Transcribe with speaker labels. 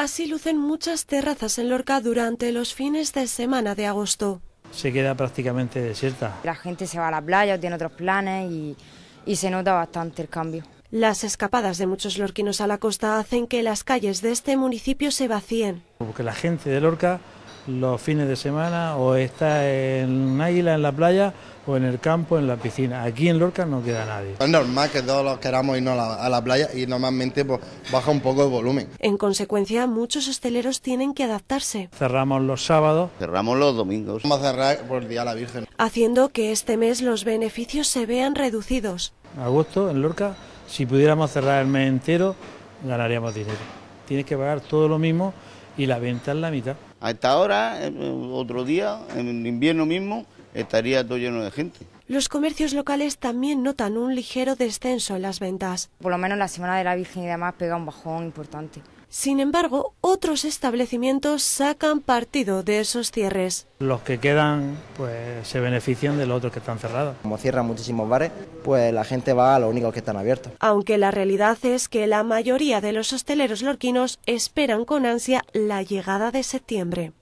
Speaker 1: Así lucen muchas terrazas en Lorca durante los fines de semana de agosto.
Speaker 2: Se queda prácticamente desierta.
Speaker 1: La gente se va a la playa, tiene otros planes y, y se nota bastante el cambio. Las escapadas de muchos lorquinos a la costa hacen que las calles de este municipio se vacíen.
Speaker 2: Porque la gente de Lorca los fines de semana o está en Águila en la playa o en el campo, en la piscina. Aquí en Lorca no queda nadie. Es normal que todos los queramos irnos a la, playa y normalmente pues, baja un poco el volumen.
Speaker 3: En consecuencia, muchos hosteleros tienen que adaptarse.
Speaker 2: Cerramos los sábados.
Speaker 4: Cerramos los domingos.
Speaker 2: Vamos a cerrar por el Día de la Virgen.
Speaker 3: Haciendo que este mes los beneficios se vean reducidos.
Speaker 2: Agosto en Lorca, si pudiéramos cerrar el mes entero, ganaríamos dinero. Tienes que pagar todo lo mismo y la venta es la mitad.
Speaker 4: A esta hora, eh, otro día, en invierno mismo, estaría todo lleno de gente
Speaker 1: los comercios locales también notan un ligero descenso en las ventas. Por lo menos la Semana de la Virgen y demás pega un bajón importante. Sin embargo, otros establecimientos sacan partido de esos cierres.
Speaker 2: Los que quedan pues se benefician de los otros que están cerrados. Como cierran muchísimos bares, pues la
Speaker 1: gente va a los únicos que están abiertos.
Speaker 3: Aunque la realidad es que la mayoría de los hosteleros lorquinos esperan con ansia la llegada de septiembre.